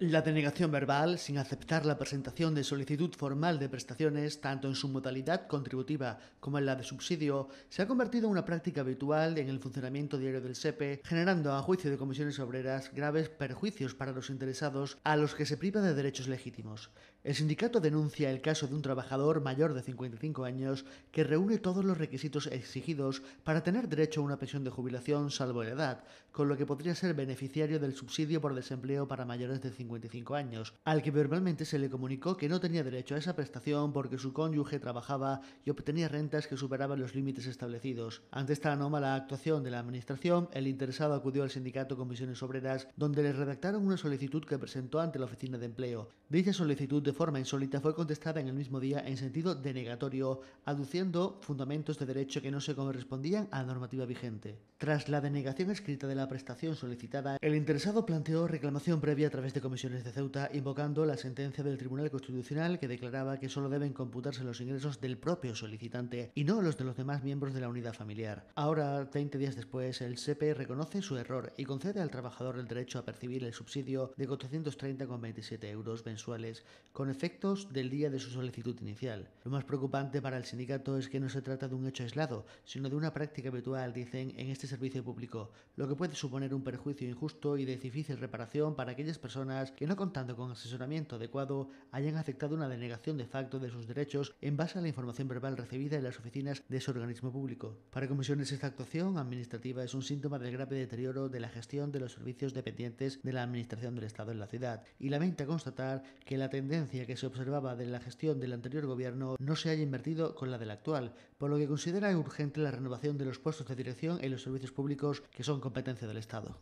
La denegación verbal, sin aceptar la presentación de solicitud formal de prestaciones, tanto en su modalidad contributiva como en la de subsidio, se ha convertido en una práctica habitual en el funcionamiento diario del SEPE, e, generando a juicio de comisiones obreras graves perjuicios para los interesados a los que se priva de derechos legítimos. El sindicato denuncia el caso de un trabajador mayor de 55 años que reúne todos los requisitos exigidos para tener derecho a una pensión de jubilación salvo la edad, con lo que podría ser beneficiario del subsidio por desempleo para mayores de 50 55 años, al que verbalmente se le comunicó que no tenía derecho a esa prestación porque su cónyuge trabajaba y obtenía rentas que superaban los límites establecidos. Ante esta anómala actuación de la Administración, el interesado acudió al sindicato Comisiones Obreras, donde le redactaron una solicitud que presentó ante la Oficina de Empleo. Dicha solicitud de forma insólita fue contestada en el mismo día en sentido denegatorio, aduciendo fundamentos de derecho que no se correspondían a la normativa vigente. Tras la denegación escrita de la prestación solicitada, el interesado planteó reclamación previa a través de comisiones de Ceuta invocando la sentencia del Tribunal Constitucional que declaraba que solo deben computarse los ingresos del propio solicitante y no los de los demás miembros de la unidad familiar. Ahora, 20 días después, el SEPE reconoce su error y concede al trabajador el derecho a percibir el subsidio de 430,27 euros mensuales con efectos del día de su solicitud inicial. Lo más preocupante para el sindicato es que no se trata de un hecho aislado, sino de una práctica habitual, dicen, en este servicio público, lo que puede suponer un perjuicio injusto y de difícil reparación para aquellas personas que no contando con asesoramiento adecuado hayan aceptado una denegación de facto de sus derechos en base a la información verbal recibida en las oficinas de su organismo público. Para comisiones esta actuación administrativa es un síntoma del grave deterioro de la gestión de los servicios dependientes de la Administración del Estado en la ciudad y lamenta constatar que la tendencia que se observaba de la gestión del anterior gobierno no se haya invertido con la del actual, por lo que considera urgente la renovación de los puestos de dirección en los servicios públicos que son competencia del Estado.